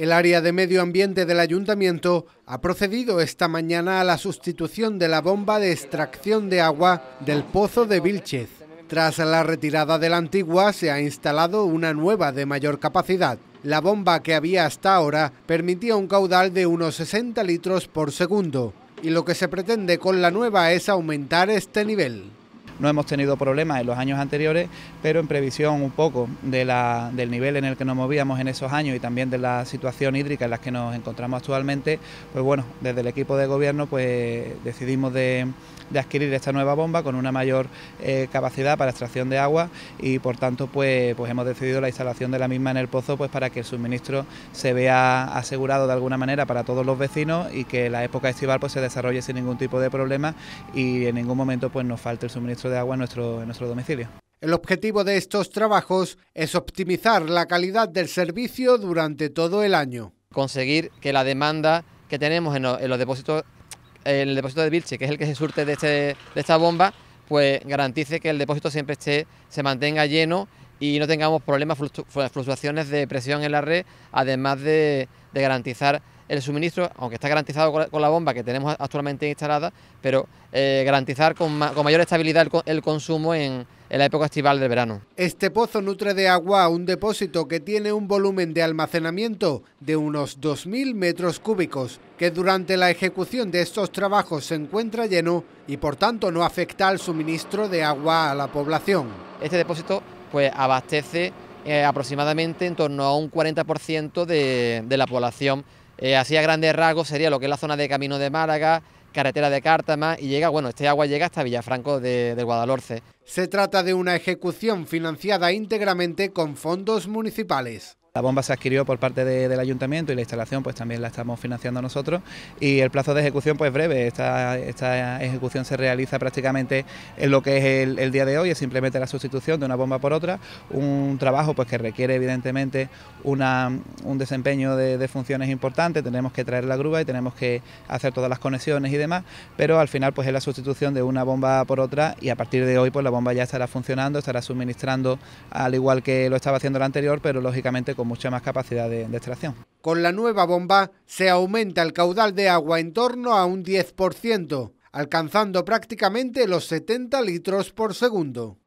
El área de medio ambiente del ayuntamiento ha procedido esta mañana a la sustitución de la bomba de extracción de agua del pozo de Vilchez. Tras la retirada de la antigua se ha instalado una nueva de mayor capacidad. La bomba que había hasta ahora permitía un caudal de unos 60 litros por segundo y lo que se pretende con la nueva es aumentar este nivel no hemos tenido problemas en los años anteriores, pero en previsión un poco de del nivel en el que nos movíamos en esos años y también de la situación hídrica en la que nos encontramos actualmente, pues bueno, desde el equipo de gobierno pues decidimos de, adquirir esta nueva bomba con una mayor eh, capacidad para extracción de agua y por tanto pues, pues hemos decidido la instalación de la misma en el pozo pues para que el suministro se vea asegurado de alguna manera para todos los vecinos y que la época estival pues se desarrolle sin ningún tipo de problema y en ningún momento pues nos falte el suministro de agua en nuestro, en domicilio. El objetivo de estos trabajos es optimizar la calidad del servicio durante todo el año. Conseguir que la demanda que tenemos en los, depósitos, en el depósito de Vilche, que es el que se surte de, este, de esta bomba, pues garantice que el depósito siempre esté, se mantenga lleno y no tengamos problemas, fluctuaciones de presión en la red, además de garantizar el suministro, aunque está garantizado con la, bomba que tenemos actualmente instalada, pero eh, garantizar con, mayor estabilidad el, consumo en, la época estival del verano. Este pozo nutre de agua un depósito que tiene un volumen de almacenamiento de unos 2.000 metros cúbicos, que durante la ejecución de estos trabajos se encuentra lleno y por tanto no afecta al suministro de agua a la población. Este depósito pues abastece eh, aproximadamente en torno a un 40% de la población eh, así a grandes rasgos sería lo que es la zona de Camino de Málaga, carretera de Cártama y llega, bueno, este agua llega hasta Villafranco de, de, Guadalhorce. Se trata de una ejecución financiada íntegramente con fondos municipales. La bomba se adquirió por parte del ayuntamiento y la instalación pues también la estamos financiando nosotros y el plazo de ejecución pues breve, esta, ejecución se realiza prácticamente en lo que es el, día de hoy, es simplemente la sustitución de una bomba por otra, un trabajo pues que requiere evidentemente una, un desempeño de, funciones importante, tenemos que traer la grúa y tenemos que hacer todas las conexiones y demás, pero al final pues es la sustitución de una bomba por otra y a partir de hoy pues la bomba ya estará funcionando, estará suministrando al igual que lo estaba haciendo la anterior, pero lógicamente con mucha más capacidad de, extracción. Con la nueva bomba se aumenta el caudal de agua en torno a un 10%, alcanzando prácticamente los 70 litros por segundo.